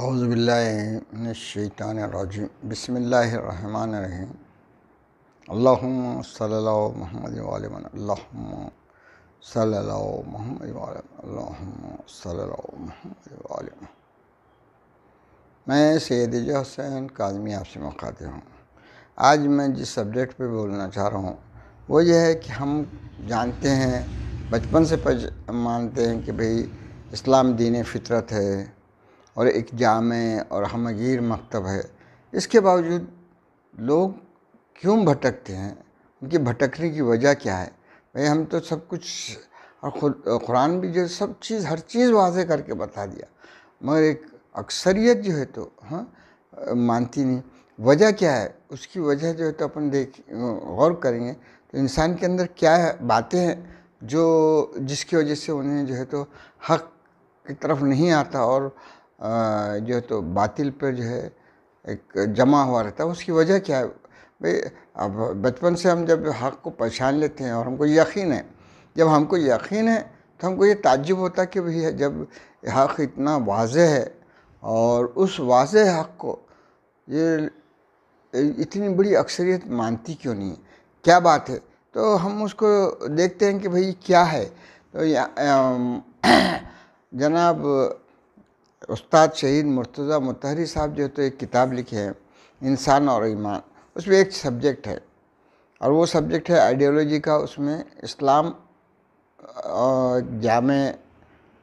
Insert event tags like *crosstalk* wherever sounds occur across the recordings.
अज़बिल्लाशानरजीम बसमीम अल्लाम महमद महमद महमद मैं सैद हुसैन काजमी आपसे मुखाते हूँ आज मैं जिस सब्जेक्ट पे बोलना चाह रहा हूँ वो ये है कि हम जानते हैं बचपन से मानते हैं कि भाई इस्लाम दीन फितरत है और एक जाम और हमगीर मकतब है इसके बावजूद लोग क्यों भटकते हैं उनकी भटकने की वजह क्या है भाई हम तो सब कुछ और खुद कुरान भी जो सब चीज़ हर चीज़ वाजे करके बता दिया मगर एक अक्सरियत जो है तो हाँ मानती नहीं वजह क्या है उसकी वजह जो है तो अपन देख गौर करेंगे तो इंसान के अंदर क्या है बातें हैं जो जिसकी वजह से उन्हें जो है तो हक की तरफ नहीं आता और जो है तो बातिल पर जो है एक जमा हुआ रहता है उसकी वजह क्या है भाई अब बचपन से हम जब हक को पहचान लेते हैं और हमको यकीन है जब हमको यकीन है तो हमको ये ताज्जुब होता है कि भैया जब हक इतना वाज है और उस वाज हक को ये इतनी बड़ी अक्सरियत मानती क्यों नहीं है क्या बात है तो हम उसको देखते हैं कि भाई क्या है तो *clears throat* जनाब उस्ताद शहीद मुर्तज़ा मतहरी साहब जो है तो एक किताब लिखी है इंसान और ईमान उसमें एक सब्जेक्ट है और वो सब्जेक्ट है आइडियोलॉजी का उसमें इस्लाम जाम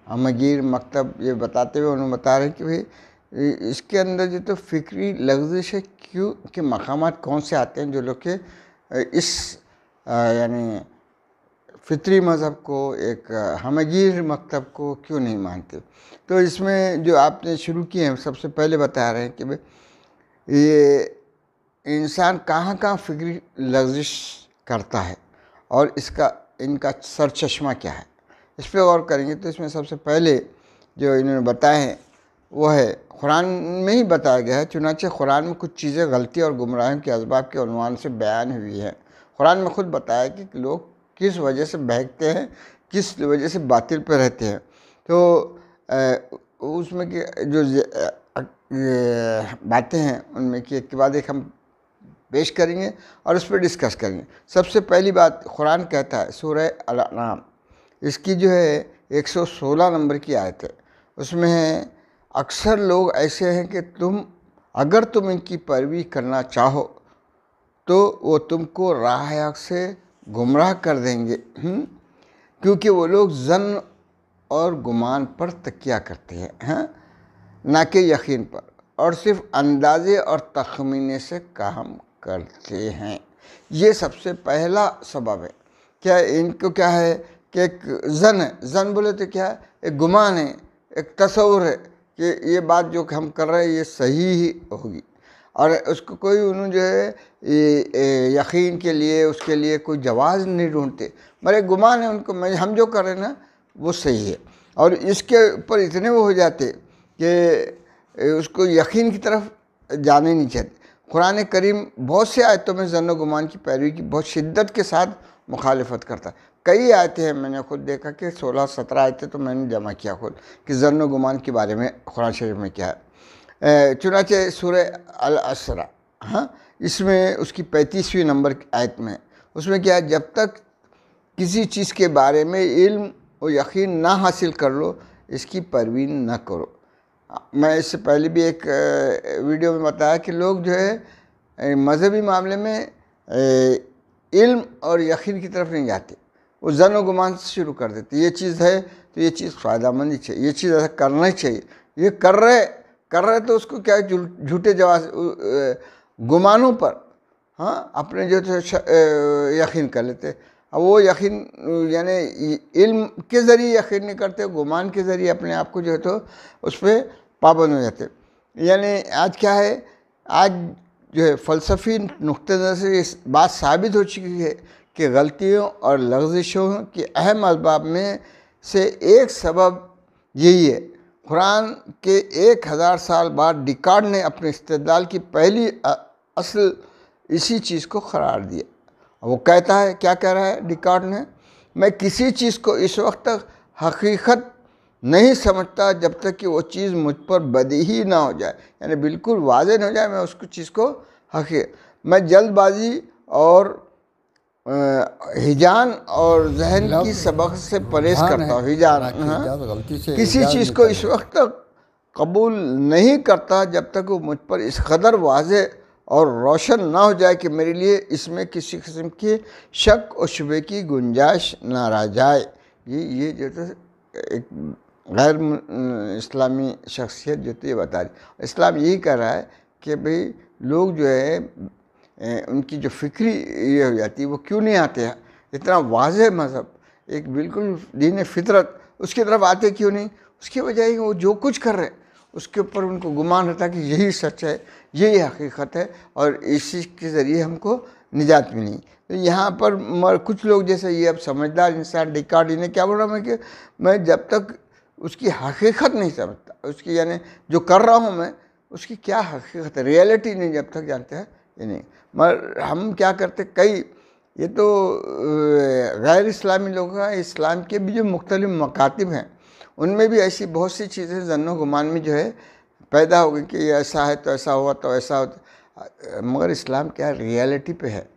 हमगीर मकतब ये बताते हुए उन्होंने बता रहे कि भाई इसके अंदर जो तो फ़िक्री है क्यों के मकाम कौन से आते हैं जो लोग के इस यानी फितरी मज़हब को एक हमगीर मकतब को क्यों नहीं मानते तो इसमें जो आपने शुरू किए हैं सबसे पहले बता रहे हैं कि भाई ये इंसान कहाँ कहाँ फिक्री लजिश करता है और इसका इनका सर चश्मा क्या है इस पर गौर करेंगे तो इसमें सबसे पहले जो इन्होंने बताए हैं वो है कुरान में ही बताया गया है चुनाचे कुरान में कुछ चीज़ें गलती और गुमराहों के इसबाब के अनवान से बयान हुई हैं कुरान में ख़ुद बताया कि लोग किस वजह से बहकते हैं किस वजह से बातिल पर रहते हैं तो उसमें के जो बातें हैं उनमें की एक के बाद एक हम पेश करेंगे और उस पर डिस्कस करेंगे सबसे पहली बात कुरान कहता है सूर्य अलाम इसकी जो है 116 नंबर की आयत है उसमें अक्सर लोग ऐसे हैं कि तुम अगर तुम इनकी पैरवी करना चाहो तो वो तुमको राह से गुमराह कर देंगे हम्म? क्योंकि वो लोग जन और गुमान पर तकिया करते हैं हैं हाँ? ना कि यकीन पर और सिर्फ अंदाजे और तखमीने से काम करते हैं ये सबसे पहला सबब है क्या इनको क्या है कि एक जन है जन बोले तो क्या है एक गुमान है एक तस्वर है कि ये बात जो हम कर रहे हैं ये सही ही होगी और उसको कोई उन्होंने जो है यकीन के लिए उसके लिए कोई जवाज़ नहीं ढूंढते मेरे गुमान है उनको मैं हम जो करें ना वो सही है और इसके ऊपर इतने वो हो जाते कि उसको यकीन की तरफ जाने नहीं चाहते कुरान करीम बहुत से आयतों में जन्न गुमान की पैरवी की बहुत शिद्दत के साथ मुखालफत करता कई आयतें हैं मैंने खुद देखा कि सोलह सत्रह आयतें तो मैंने जमा किया खुद कि जन्न गुमान के बारे में कुरान शरीफ में क्या है चुनाचे सुर अल असरा हाँ इसमें उसकी पैंतीसवीं नंबर आयत में उसमें क्या है जब तक किसी चीज़ के बारे में इल्म और यकीन ना हासिल कर लो इसकी परवीन ना करो मैं इससे पहले भी एक वीडियो में बताया कि लोग जो है मजहबी मामले में इल्म और यकीन की तरफ नहीं जाते वो जन व गुमान से शुरू कर देते ये चीज़ है तो ये चीज़ फ़ायदा मंद ही चाहिए ये चीज़ ऐसा करना ही चाहिए ये कर रहे कर रहे तो उसको क्या झूठे जवाब गुमानों पर हाँ अपने जो थे यकीन कर लेते अब वो यकीन यानी इल्म के ज़रिए यकीन नहीं करते गुमान के ज़रिए अपने आप को जो है तो उस पर पाबंद हो जाते यानी आज क्या है आज जो है फ़लसफ़ी नुक़ नज़र से इस बात साबित हो चुकी है कि गलतियों और लफ्जिशों के अहम इसबाब में से एक सबब यही है कुरान के एक हज़ार साल बाद डिकार्ड ने अपने इस्तेदाल की पहली असल इसी चीज़ को करार दिया वो कहता है क्या कह रहा है डिकार्ड ने मैं किसी चीज़ को इस वक्त तक हकीकत नहीं समझता जब तक कि वो चीज़ मुझ पर बदी ही ना हो जाए यानी बिल्कुल वाज ना हो जाए मैं उसको चीज़ को हकी मैं जल्दबाजी और हिजान और जहन की सबक से परहेज हाँ, करता हूँ हिजान हाँ। किसी चीज़ को इस वक्त तक कबूल नहीं करता जब तक वो मुझ पर इस कदर वाज और रोशन ना हो जाए कि मेरे लिए इसमें किसी किस्म की शक और शुबे की गुंजाइश ना रह जाए ये ये जो तो एक गैर इस्लामी शख्सियत जो तो ये बता रही इस्लाम यही कह रहा है कि भाई लोग जो है उनकी जो फिक्री ये हो जाती है वो क्यों नहीं आते हैं इतना वाज मज़हब एक बिल्कुल दीन फितरत उसकी तरफ आते क्यों नहीं उसकी वजह ही वो जो कुछ कर रहे हैं उसके ऊपर उनको गुमान होता कि यही सच है यही हकीकत है और इसी के ज़रिए हमको निजात मिली तो यहाँ पर मर, कुछ लोग जैसे ये अब समझदार इंसान डिकार्ड इन्हें क्या बोल रहा मैं कि मैं जब तक उसकी हकीकत नहीं समझता उसकी यानी जो कर रहा हूँ मैं उसकी क्या हकीकत है रियलिटी नहीं जब तक जानते हैं नहीं मगर हम क्या करते कई ये तो गैर इस्लामी लोग हैं इस्लाम के भी जो मुख्तलिफ मकातब हैं उनमें भी ऐसी बहुत सी चीज़ें जन्नो गुमान में जो है पैदा हो गई कि ये ऐसा है तो ऐसा हुआ तो ऐसा होता मगर इस्लाम क्या रियलिटी पे है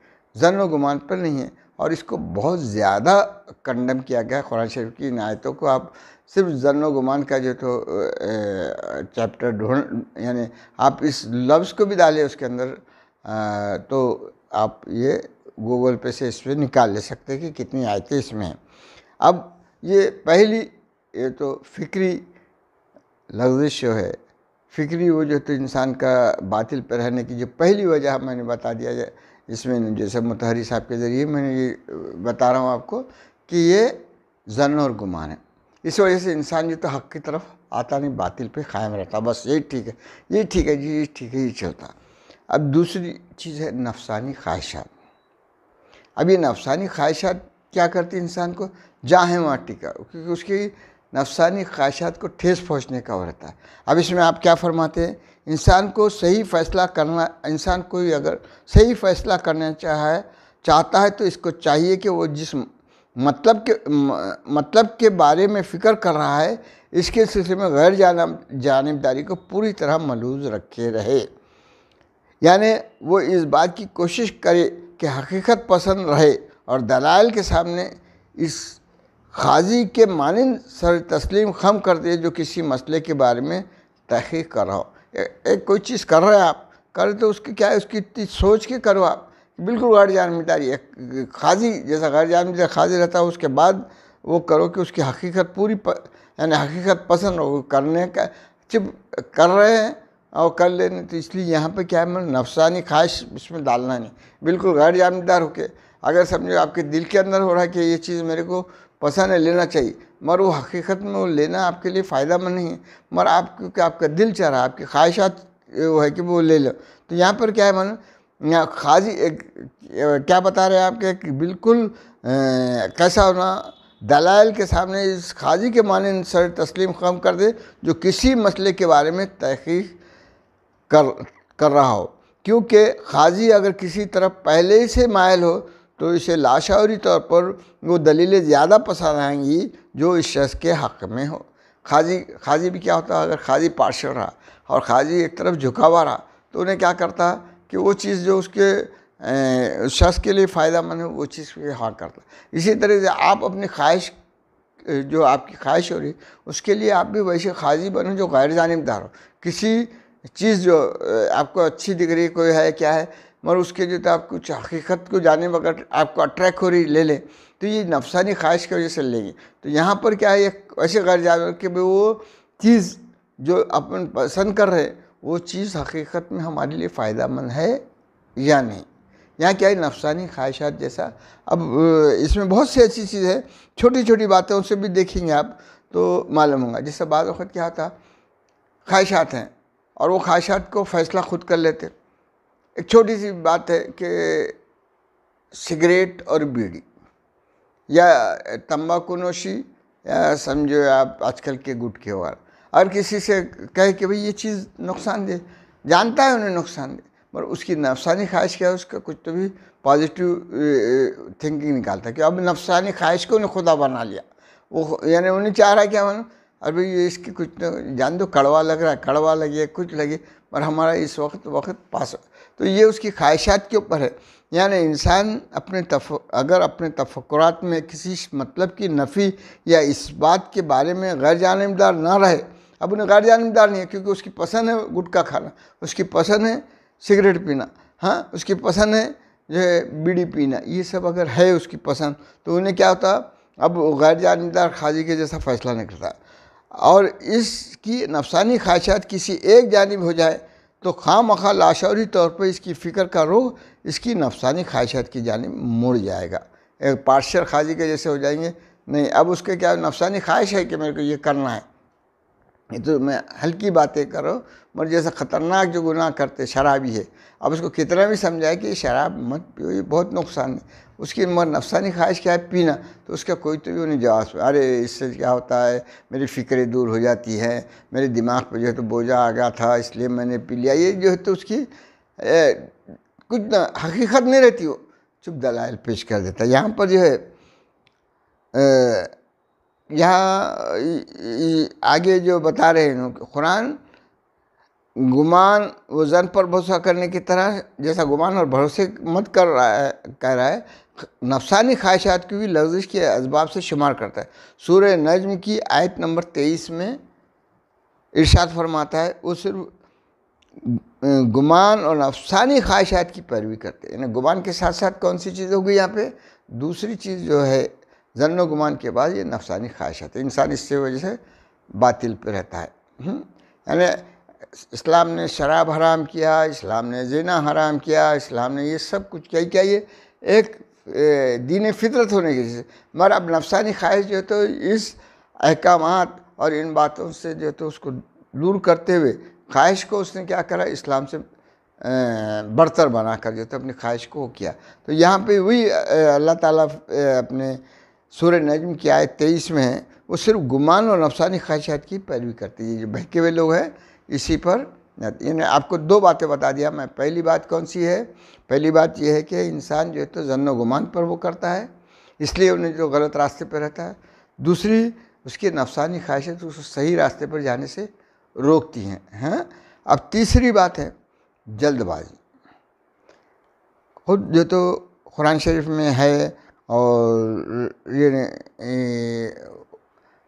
जन गुमान पर नहीं है और इसको बहुत ज़्यादा कंडम किया गया कुरान शरीफ की नायतों को आप सिर्फ जन गुमान का जो तो चैप्टर ढूंढ यानी आप इस लफ्ज़ को भी डालें उसके अंदर तो आप ये गूगल पे से इस पर निकाल ले सकते कि कितनी आयतें इसमें हैं अब ये पहली ये तो फिक्री लफ्जिश जो है फिक्री वो जो तो इंसान का बातिल पर रहने की जो पहली वजह मैंने बता दिया जाए इसमें जैसे मुतहरी साहब के ज़रिए मैंने ये बता रहा हूँ आपको कि ये जन और गुमान है इस वजह से इंसान जो तो हक की तरफ आता नहीं बातिल पे कायम रहता बस यही ठीक है यही ठीक है जी ये ठीक है ये चलता अब दूसरी चीज़ है नफसानी ख्वाहिशात अब ये नफसानी ख्वाहिशात क्या करती इंसान को जहाँ है वहाँ टिका क्योंकि उसकी नफसानी ख्वाहिशात को ठेस पहुँचने का हो रहता है अब इसमें आप क्या फरमाते हैं इंसान को सही फैसला करना इंसान कोई अगर सही फैसला करना चाहे चाहता है तो इसको चाहिए कि वो जिस मतलब के मतलब के बारे में फ़िक्र कर रहा है इसके सिलसिले में गैर जानब जानबदारी को पूरी तरह मलूज रखे रहे यानी वो इस बात की कोशिश करे कि हकीकत पसंद रहे और दलाल के सामने इस खाजी के मानंद सर तस्लीम खम कर दिए जो किसी मसले के बारे में तहकीक कर रहा हो एक कोई चीज़ कर रहे हैं आप करें तो उसकी क्या है उसकी इतनी सोच के करो आप बिल्कुल गैर जानबदारी एक खाजी जैसा गैर जानबदार खाजी रहता है उसके बाद वो करो कि उसकी हकीकत पूरी यानी हकीकत पसंद हो करने का चिप कर रहे हैं और कर लेने तो इसलिए यहाँ पे क्या है मैं नफसानी ख्वाहिश इसमें डालना नहीं बिल्कुल गैर जानबदार होके अगर समझो आपके दिल के अंदर हो रहा है कि ये चीज़ मेरे को पसंद है लेना चाहिए मगर वो हकीकत में वो लेना आपके लिए फ़ायदा मंद नहीं है मगर आप क्योंकि आपका दिल चाह रहा है आपकी ख्वाहिशात वो है कि वो ले लो तो यहाँ पर क्या है मन यहाँ खाजी एक, क्या बता रहे हैं आपके बिल्कुल कैसा होना दलाइल के सामने इस खाजी के माने सर तस्लीम कम कर दे जो किसी मसले के बारे में तहकीक कर कर रहा हो क्योंकि खाजी अगर किसी तरफ पहले ही से मायल हो तो इसे लाशावरी तौर पर वो दलीलें ज़्यादा पसंद आएंगी जो इस शख्स के हक़ में हो खाजी खाजी भी क्या होता है अगर खाजी पार्शल रहा और खाजी एक तरफ झुका हुआ रहा तो उन्हें क्या करता कि वो चीज़ जो उसके उस शख्स के लिए फ़ायदा मंद हो वो चीज़ पे हाँ करता इसी तरह से आप अपनी ख्वाहिश जो आपकी ख्वाहिश हो रही उसके लिए आप भी वैसे खाजी बनो जो गैर जानबदार हो किसी चीज़ जो आपको अच्छी दिख रही कोई है क्या है मगर उसके जो तो आप कुछ हकीकत को जाने अगर आपको अट्रैक्ट हो रही ले लें तो ये नफसानी ख्वाहिश की वजह से लेंगे तो यहाँ पर क्या है एक ऐसे गैर जानवर कि भाई वो चीज़ जो अपन पसंद कर रहे वो चीज़ हकीकत में हमारे लिए फ़ायदा मंद है या नहीं यहाँ क्या है नफसानी ख्वाहिशात जैसा अब इसमें बहुत सी ऐसी चीज़ है छोटी छोटी बातें उसे भी देखेंगे आप तो मालूम होगा जैसे बाद वक्त क्या था ख्वाहिशात हैं और वो ख्वाहिशात को फ़ैसला खुद कर लेते एक छोटी सी बात है कि सिगरेट और बीड़ी या तम्बाकू नोशी या समझो आप आजकल के गुट के अगर किसी से कहे कि भाई ये चीज़ नुकसान दे जानता है उन्हें नुक़सान दे पर उसकी नफसानी ख्वाहिश क्या है उसका कुछ तो भी पॉजिटिव थिंकिंग निकालता है कि अब नफसानी ख्वाहिश को उन्हें खुदा बना लिया वो यानी उन्हें चाह रहा है क्या मालूम अभी ये इसकी कुछ न तो जान दो कड़वा लग रहा है कड़वा लगे कुछ लगे पर हमारा इस वक्त वक्त पास तो ये उसकी ख्वाहिशात के ऊपर है यानी इंसान अपने तफ अगर अपने तफक्रात में किसी मतलब की नफ़ी या इस बात के बारे में गैर जानबदार ना रहे अब उन्हें गैर जानबदार नहीं है क्योंकि उसकी पसंद है गुटखा खाना उसकी पसंद है सिगरेट पीना हाँ उसकी पसंद है जो है बीड़ी पीना ये सब अगर है उसकी पसंद तो उन्हें क्या होता अब गैर जानबदार खाजी के जैसा फ़ैसला नहीं करता और इसकी नफसानी ख्वाहिशात किसी एक जानब हो जाए तो खाम खा लाशौरी तौर पर इसकी फ़िक्र का रोह इसकी नफसानी ख्वाहिशात की जानब मुड़ जाएगा एक पार्शर खाजी के जैसे हो जाएंगे नहीं अब उसके क्या नफसानी ख्वाहिश है कि मेरे को ये करना है ये तो मैं हल्की बातें करो मगर जैसे ख़तरनाक जो गुनाह करते शराबी है अब उसको कितना भी समझाए कि शराब मत पियो ये बहुत नुकसान है उसकी मगर नफसानी ख्वाहिश क्या है पीना तो उसका कोई तो भी नहीं जवाब अरे इससे क्या होता है मेरी फ़िक्रें दूर हो जाती हैं मेरे दिमाग पर जो है तो बोझा आ गया था इसलिए मैंने पी लिया ये जो है तो उसकी ए, कुछ ना हकीकत नहीं रहती वो चुप दलाल पेश कर देता है यहाँ पर जो है यहाँ आगे जो बता रहे हैं कुरान गुमान वज़न पर भरोसा करने की तरह जैसा गुमान और भरोसे मत कर रहा है कह रहा है नफसानी ख्वाहिशात की भी लफ्जिश के इसबाब से शुमार करता है सूर्य नजम की आयत नंबर तेईस में इर्शाद फरमाता है वो सिर्फ गुमान और नफसानी ख्वाहिशात की पैरवी करते हैं यानी गुमान के साथ साथ कौन सी चीज़ होगी यहाँ पे दूसरी चीज़ जो है जन गुमान के बाद ये नफसानी ख्वाहिशात है इंसान इससे वजह से बातिल पर रहता है हम्म। यानी इस्लाम ने शराब हराम किया इस्लाम ने जना हराम किया इस्लाम ने ये सब कुछ क्या क्या ये एक दीन फितरत होने की चीज़ मगर अब नफसानी ख्वाहिश जो है तो इस अहकाम और इन बातों से जो है तो उसको दूर करते हुए ख्वाहिश को उसने क्या करा इस्लाम से बढ़तर बना कर जो तो अपनी ख्वाहिश को किया तो यहाँ पे वही अल्लाह ताला अपने सूर्य नजम की आयत तेईस में है वो सिर्फ गुमान और नफसानी ख्वाहिशात की पैरवी करती है जो बहके हुए लोग हैं इसी पर इन्हें आपको दो बातें बता दिया मैं पहली बात कौन सी है पहली बात यह है कि इंसान जो है तो जन्न गुमान पर वो करता है इसलिए उन्हें जो गलत रास्ते पर रहता है दूसरी उसकी नफसानी ख्वाहिशें तो उसको सही रास्ते पर जाने से रोकती हैं हैं अब तीसरी बात है जल्दबाजी खुद जो तो कुरान शरीफ में है और ये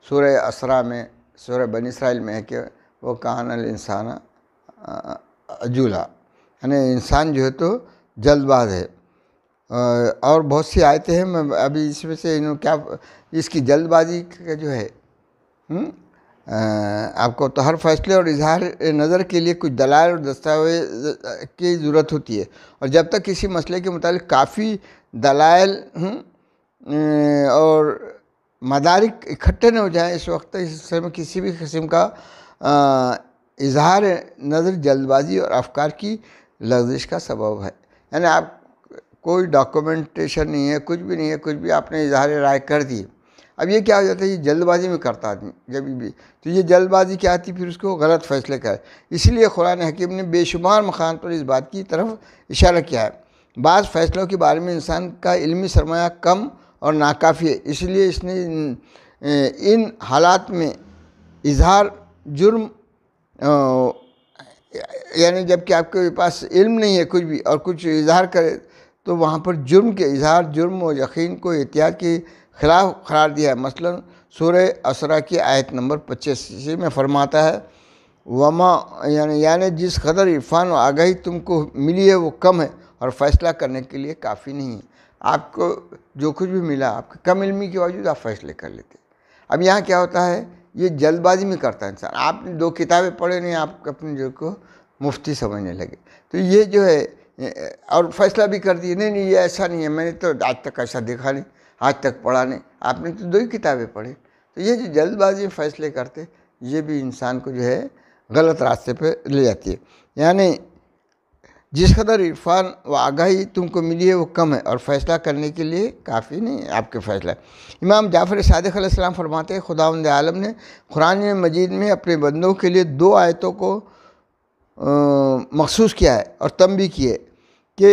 सूर्य असरा में सूर्य बन इसराइल में है कि वो कान इंसाना अजूला यानी इंसान जो है तो जल्दबाज है और बहुत सी आयते हैं मैं अभी इसमें से इन क्या इसकी जल्दबाजी का जो है हुँ? आपको तो हर फैसले और इजहार नज़र के लिए कुछ दलाल और दस्तावेज की ज़रूरत होती है और जब तक किसी मसले के मुताबिक काफ़ी दलाल और मदारिक इकट्ठे न हो जाए इस वक्त इस समय किसी भी किस्म का इजहार नज़र जल्दबाजी और अफकार की लफ्जिश का सबब है यानी आप कोई डॉक्यूमेंटेशन नहीं है कुछ भी नहीं है कुछ भी आपने इजहार राय कर दिए अब ये क्या हो जाता है ये जल्दबाजी में करता आदमी जब भी तो ये जल्दबाजी क्या आती फिर उसको गलत फैसले कर इसलिए कुरान हकीम ने बेशुमार मकान पर इस बात की तरफ इशारा किया है बाज़ फैसलों के बारे में इंसान का इलमी सरमाया कम और नाकाफ़ी है इसलिए इसने इन हालात में इजहार जुर्म यानी जबकि आपके पास इल्म नहीं है कुछ भी और कुछ इजहार करे तो वहाँ पर जुर्म के इजहार जुर्म और यकीन को एहतियात के खिलाफ करार दिया है मसलन सूर्य असरा की आयत नंबर पच्चीस में फरमाता है वमा यानी यानी जिस कदर इरफान और आगाही तुमको मिली है वो कम है और फ़ैसला करने के लिए काफ़ी नहीं है आपको जो कुछ भी मिला आपके कम इलमी के बावजूद आप फैसले कर लेते अब यहाँ क्या होता है ये जल्दबाजी में करता है इंसान आप दो किताबें पढ़े नहीं आप अपने जो को मुफ्ती समझने लगे तो ये जो है और फैसला भी कर दिए नहीं नहीं ये ऐसा नहीं है मैंने तो आज तक ऐसा देखा नहीं आज तक पढ़ा नहीं आपने तो दो ही किताबें पढ़ी तो ये जो जल्दबाजी फैसले करते ये भी इंसान को जो है गलत रास्ते पर ले जाती है यानी जिस कदर इरफान व आगाही तुमको मिली है वो कम है और फ़ैसला करने के लिए काफ़ी नहीं है आपके फ़ैसला इमाम जाफ़र सदक़्लाम फरमाते हैं आलम ने कुरान मजीद में अपने बंदों के लिए दो आयतों को मखसूस किया है और तम भी किए कि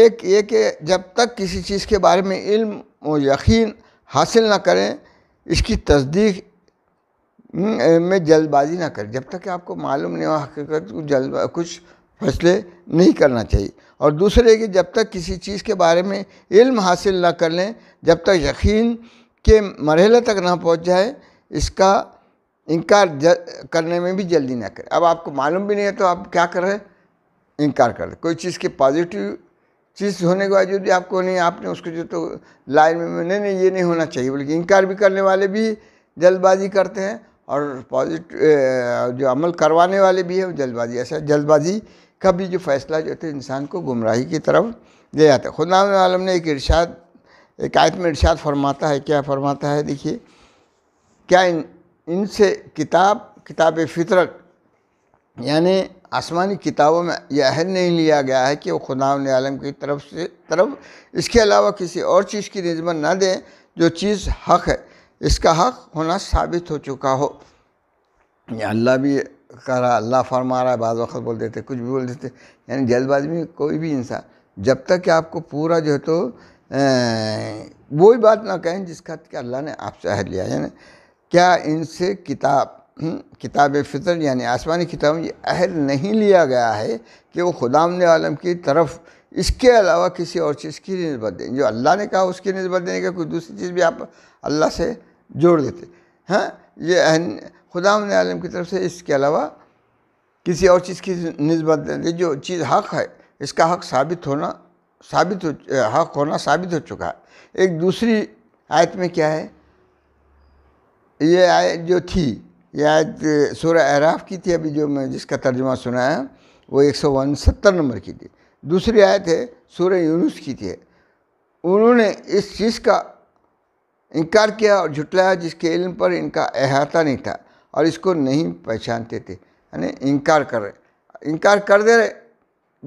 एक ये कि जब तक किसी चीज़ के बारे में इल्म और यकीन हासिल ना करें इसकी तस्दीक हम्म, में जल्दबाजी ना करें जब तक आपको मालूम नहीं हो हकीकत कुछ जल्द कुछ फैसले नहीं करना चाहिए और दूसरे कि जब तक किसी चीज़ के बारे में इल्म हासिल ना कर लें जब तक यकीन के मरहले तक ना पहुंच जाए इसका इनकार करने में भी जल्दी ना करें अब आपको मालूम भी नहीं है तो आप क्या कर रहे इनकार कर रहे कोई चीज़ के पॉजिटिव चीज़ होने के बावजूद भी आपको नहीं आपने उसको जो तो लाइन में नहीं नहीं ये नहीं होना चाहिए बल्कि इनकार भी करने वाले भी जल्दबाजी करते हैं और पॉजिटिव जो अमल करवाने वाले भी हैं जल्दबाजी ऐसा जल्दबाजी कभी जो फैसला जो है इंसान को गुमराही की तरफ ले जाता है खुदा आलम ने एक इर्शाद एक आयत में इर्शाद फरमाता है क्या फरमाता है देखिए क्या इन इनसे किताब किताब फितरत यानी आसमानी किताबों में यह अहद नहीं लिया गया है कि वो खुदा आलम की तरफ से तरफ इसके अलावा किसी और चीज़ की नस्बत ना दें जो चीज़ हक़ है इसका हक़ होना साबित हो चुका हो या अल्लाह भी कर रहा अल्लाह फरमा रहा है बाज़ वक्त बोल देते कुछ भी बोल देते यानी जल्दबाजी में कोई भी इंसान जब तक कि आपको पूरा जो है तो वो ही बात ना कहें जिसका कि अल्लाह ने आपसे अहद लिया यानी क्या इनसे किताब हम्म, किताब फितर यानी आसमानी किताब ये अहद नहीं लिया गया है कि वो खुदाम आलम की तरफ इसके अलावा किसी और चीज़ की नस्बत दें जो अल्लाह ने कहा उसकी नस्बत देने का कोई दूसरी चीज़ भी आप अल्लाह से जोड़ देते हैं हाँ, ये खुदा आलम की तरफ से इसके अलावा किसी और चीज़ की नस्बत जो चीज़ हक है इसका हक साबित होना साबित हो हक होना साबित हो चुका है एक दूसरी आयत में क्या है ये आयत जो थी ये आयत सूर्य एराफ़ की थी अभी जो मैं जिसका तर्जुमा सुनाया वो एक सौ सत्तर नंबर की थी दूसरी आयत है सूर्य यूनुस की थी उन्होंने इस चीज़ का इनकार किया और झुटलाया जिसके इल्म पर इनका अहाता नहीं था और इसको नहीं पहचानते थे यानी इनकार कर रहे इनकार कर दे रहे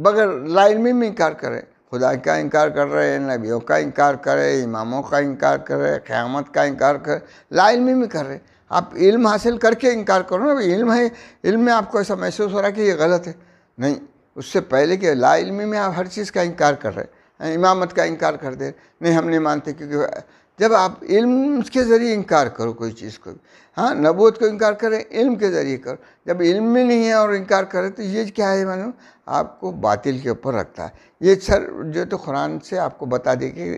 बगैर लाइन में भी इनकार कर रहे खुदा का इनकार कर रहे हैं नबियों का इनकार कर रहे इमामों का इनकार कर रहे क़्यामत का इनकार कर लाइन में भी कर रहे आप इल्म हासिल करके इनकार करो ना इल्म है इल्म में आपको ऐसा महसूस हो रहा है कि ये गलत है नहीं उससे पहले कि ला में आप हर चीज़ का इनकार कर रहे हैं इमामत का इनकार कर दे नहीं हम नहीं मानते क्योंकि जब आप इल्म के ज़रिए इनकार करो कोई चीज़ को हाँ नबूत को इनकार करें इल्म के ज़रिए करो जब इल्म में नहीं है और इनकार करें तो ये क्या है मानो आपको बातिल के ऊपर रखता है ये सर जो तो कुरान से आपको बता दें कि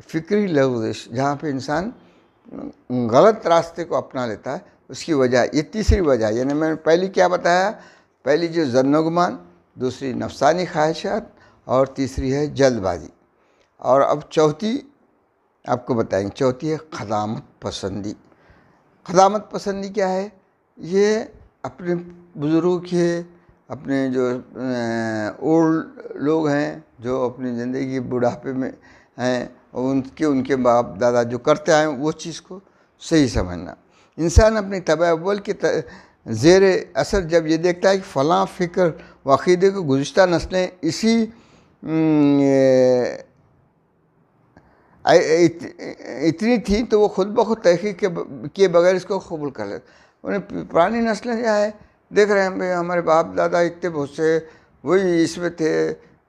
फ़िक्री लफ्ज़ जहाँ पे इंसान गलत रास्ते को अपना लेता है उसकी वजह ये तीसरी वजह यानी मैंने पहली क्या बताया पहली जो जन्नगुमान दूसरी नफसानी ख्वाहिशात और तीसरी है जल्दबाजी और अब चौथी आपको बताएंगे चौथी है खदामत पसंदी ख़दामत पसंदी क्या है ये अपने बुज़ुर्गों के अपने जो ओल्ड लोग हैं जो अपनी ज़िंदगी बुढ़ापे में हैं उनके उनके बाप दादा जो करते आए वो चीज़ को सही समझना इंसान अपनी तब अव्वल के ज़ेर असर जब ये देखता है कि फ़लाँ फ़िक्र वाक़दे को गुज्त नस्लें इसी इतनी थी तो वो खुद ब खुद तहकीक के किए बगैर इसको कबूल कर लेते उन्हें पुरानी नस्लें क्या है देख रहे हैं भाई हमारे बाप दादा इतने बहुत से वही इसमें थे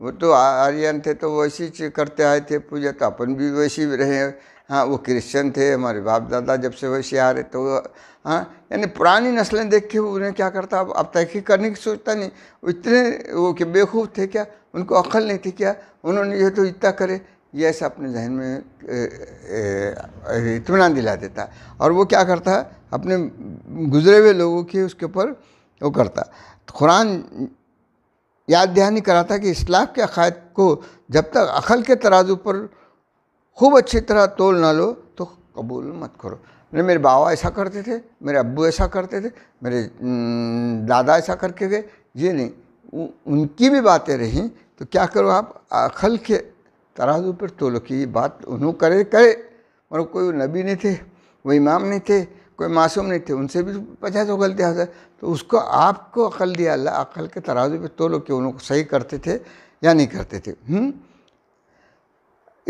वो तो आर्यन थे तो वैसी चीज करते आए थे पूजा तो अपन भी वैसी रहे हाँ वो क्रिश्चियन थे हमारे बाप दादा जब से वैसे आ रहे तो हाँ यानी पुरानी नस्लें देख के उन्हें क्या करता अब अब तहकीक करने की सोचता नहीं इतने वो कि बेखूफ थे क्या उनको अक्ल नहीं थी क्या उन्होंने ये तो इतना करे ये ऐसा अपने जहन में इतमान दिला देता है और वो क्या करता है अपने गुजरे हुए लोगों के उसके ऊपर वो करता तो कुरान याद दहानी कराता कि इस्लाम के अकायद को जब तक अखल के तराजू पर खूब अच्छी तरह तोल ना लो तो कबूल मत करो नहीं मेरे बाबा ऐसा करते थे मेरे अब्बू ऐसा करते थे मेरे दादा ऐसा करके गए ये नहीं उनकी भी बातें रहीं तो क्या करो आप अखल के तराजू पर तो की ये बात उन्होंने करे करे और कोई नबी नहीं थे वो इमाम नहीं थे कोई मासूम नहीं थे उनसे भी पचास गलतियाँ हो जाए तो उसको आपको अकल दिया अल्लाह अकल के तराजू पर तो कि उनको सही करते थे या नहीं करते थे हम्म?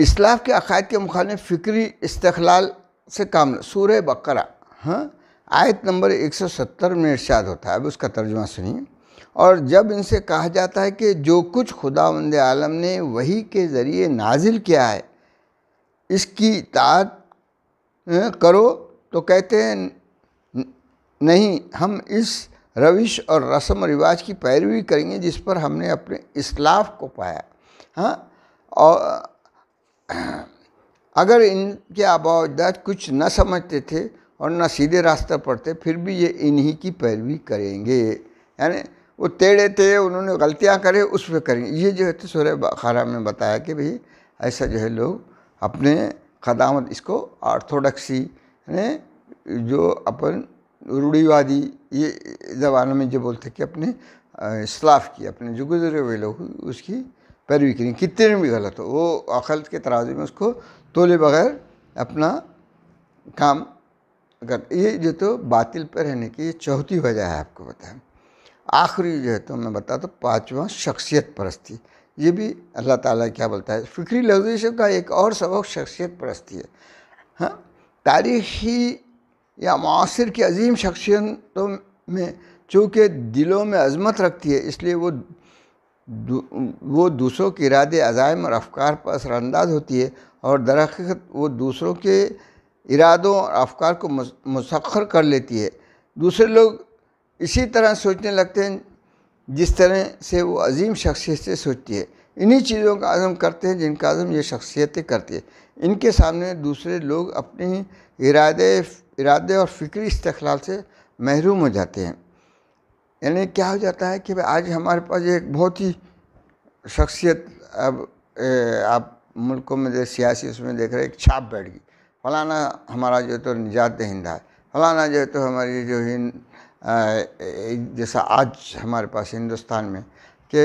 इसलाफ के अकायद के मुखाल फ़िक्री इस्तलाल से काम सूर्य बकरा हाँ आयत नंबर 170 में इर्शाद होता है अब उसका तर्जुमा सुनिए और जब इनसे कहा जाता है कि जो कुछ खुदा आलम ने वही के ज़रिए नाजिल किया है इसकी तात करो तो कहते हैं नहीं हम इस रविश और रस्म रिवाज की पैरवी करेंगे जिस पर हमने अपने इसलाफ को पाया हाँ और अगर इनके आबा कुछ न समझते थे और न सीधे रास्ते पर थे फिर भी ये इन्हीं की पैरवी करेंगे यानी वो टेढ़े थे उन्होंने गलतियाँ करे उस पर करें ये जो है तो सूर्य खारा में बताया कि भाई ऐसा जो है लोग अपने ख़दामत इसको आर्थोडक्सी ने जो अपन रूढ़ीवादी ये ज़माने में जो बोलते कि अपने इसलाफ की अपने जो गुजरे हुए लोग उसकी पैरवी करें कितने भी गलत हो वो अखल के तराजू में उसको तोले बगैर अपना काम कर ये जो तो बातिल पर रहने की चौथी वजह है आपको बताएं आखिरी जो है तो मैं बता दो पाँचवा शख्सियत परस्ती ये भी अल्लाह ताला क्या बोलता है फ़िक्री लफ्जिश का एक और सबक शख्सियत परस्ती है हाँ तारीखी या मासर की अजीम शख्सियतों में चूँकि दिलों में अजमत रखती है इसलिए वो दू, वो दूसरों के इरादे अजायम और अफकार पर असरानंदाज होती है और दरख्त वो दूसरों के इरादों और अफकार को मुसखर कर लेती है दूसरे लोग इसी तरह सोचने लगते हैं जिस तरह से वो अजीम शख्सियत से सोचती है इन्हीं चीज़ों का आज़म करते हैं जिनका आज़म ये शख्सियतें करती है इनके सामने दूसरे लोग अपने ही इरादे इरादे और फिक्री इस्तलाल से महरूम हो जाते हैं यानी क्या हो जाता है कि आज हमारे पास एक बहुत ही शख्सियत अब ए, आप मुल्कों में देख सियासी उसमें देख रहे एक छाप बैठ गई फलाना हमारा जो तो निजात दहिंदा है फलाना जो तो हमारी जो हिंद जैसा आज हमारे पास हिंदुस्तान में कि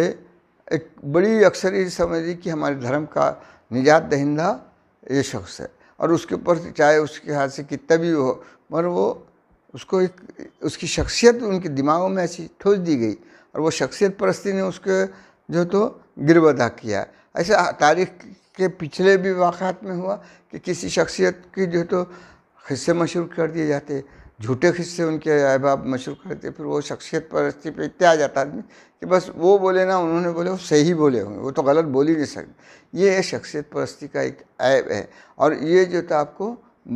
एक बड़ी अक्सर ये समझिए कि हमारे धर्म का निजात दहिंदा ये शख्स है और उसके ऊपर चाहे उसके हाथ से कितना भी हो मगर वो उसको एक उसकी शख्सियत उनके दिमागों में ऐसी ठोस दी गई और वो शख्सियत परस्ती ने उसके जो तो गिरवदा किया ऐसा तारीख के पिछले भी वाक़ात में हुआ कि किसी शख्सियत की जो तो हिस्से मशहूर कर दिए जाते झूठे किस्से उनके अहबाब बाप मशहूर करते फिर वो शख्सियत परस्ती पे इतने आ जाता आदमी कि बस वो बोले ना उन्होंने बोले वो सही बोले होंगे वो तो गलत बोल ही नहीं सकते ये शख्सियत परस्ती का एक ऐब है और ये जो था आपको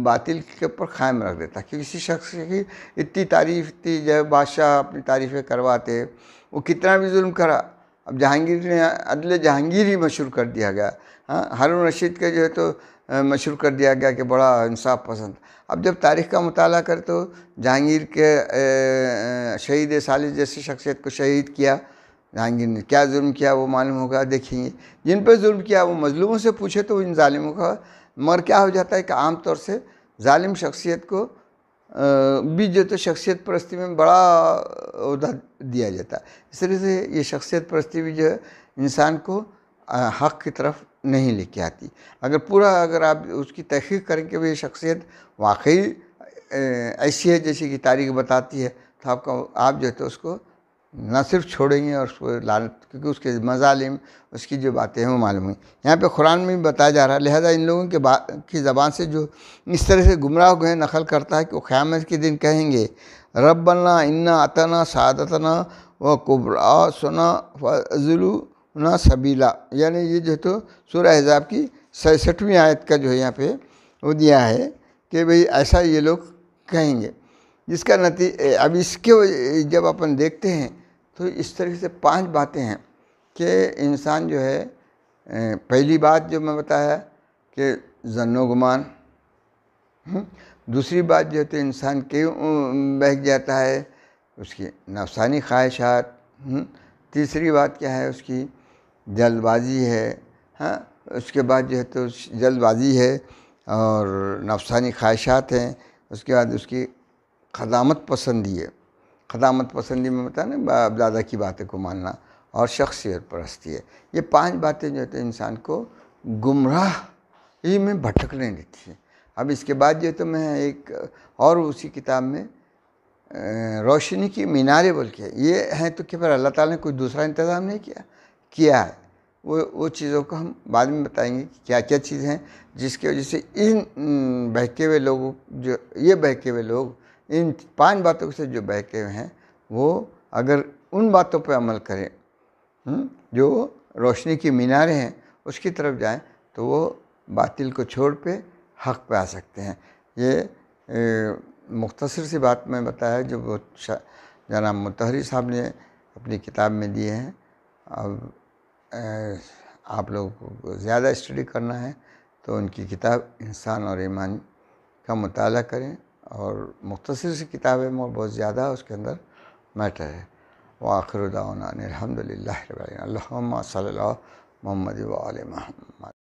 बातिल के ऊपर कायम रख देता कि किसी शख्स की इतनी तारीफ इतनी जो बादशाह अपनी तारीफ़ें करवाते वो कितना भी जुल्म करा अब जहांगीर ने अदले जहांगीर ही मशहूर कर दिया गया हाँ हारून रशीद के जो है तो मशहूर कर दिया गया कि बड़ा इंसाफ पसंद अब जब तारीख़ का मताल कर तो जहांगीर के शहीद सालिस जैसी शख्सियत को शहीद किया जहांगीर ने क्या जुर्म किया वो मालूम होगा देखेंगे जिन पर जुल्म किया वो मजलूमों से पूछे तो इन ालिमों का मर क्या हो जाता है कि आम तौर से ालिम शख्सियत को भी जो तो शख्सियत परस्ती में बड़ा उदा दिया जाता है इस तरह से ये शख्सियत परस्ती भी जो है इंसान को हक़ की तरफ नहीं लेके आती अगर पूरा अगर आप उसकी तहकीक करें कि तो ये शख्सियत वाकई ऐसी है जैसे कि तारीख बताती है तो आपका आप जो है तो उसको न सिर्फ छोड़ेंगे और उसको लाल क्योंकि उसके मजालिम उसकी जो बातें हैं वो मालूम हुई यहाँ पे कुरान में भी बताया जा रहा है लिहाजा इन लोगों के बात की ज़बान से जो इस तरह से गुमराह हुए नकल करता है कि वो ख्यामत के दिन कहेंगे रब बना इन्ना अतना सादतना व कुबरा सना फजलू ना सबीला यानी ये जो तो सूर्य हिजाब की सड़सठवीं आयत का जो है यहाँ पे वो दिया है कि भाई ऐसा ये लोग कहेंगे जिसका नती अब इसके जब अपन देखते हैं तो इस तरह से पांच बातें हैं कि इंसान जो है पहली बात जो मैं बताया कि जन्नो गुमान हम्म, दूसरी बात जो है तो इंसान क्यों बह जाता है उसकी नफसानी ख्वाहिशात हम्म, तीसरी बात क्या है उसकी जल्दबाजी है हाँ उसके बाद जो है तो जल्दबाजी है और नफसानी ख्वाहिशात हैं उसके बाद उसकी खदामत पसंदी है खदामत पसंदी में बताने दादा की बातें को मानना और शख्सियत परस्ती है ये पांच बातें जो है तो इंसान को गुमराह ही में भटकने देती है अब इसके बाद जो तो मैं एक और उसी किताब में रोशनी की मीनारे बोल के ये हैं तो क्या फिर अल्लाह ताला ने कोई दूसरा इंतज़ाम नहीं किया किया है वो वो चीज़ों को हम बाद में बताएंगे कि क्या क्या चीज़ हैं जिसकी वजह से इन बहके हुए लोगों जो ये बहके हुए लोग इन पांच बातों से जो बहके हुए हैं वो अगर उन बातों पर अमल करें जो रोशनी की मीनारें हैं उसकी तरफ जाएं तो वो बातिल को छोड़ पे हक पे आ सकते हैं ये मुख्तसर सी बात मैं बताया जो वो जनाब मुतहरी साहब ने अपनी किताब में दिए हैं अब आप लोगों को ज़्यादा स्टडी करना है तो उनकी किताब इंसान और ईमान का मताल करें और मुख्तर सी किताबें है बहुत ज़्यादा उसके अंदर मैटर है व आखिर उदाउन अलहमदिल्ल मोहम्मद वाल महमद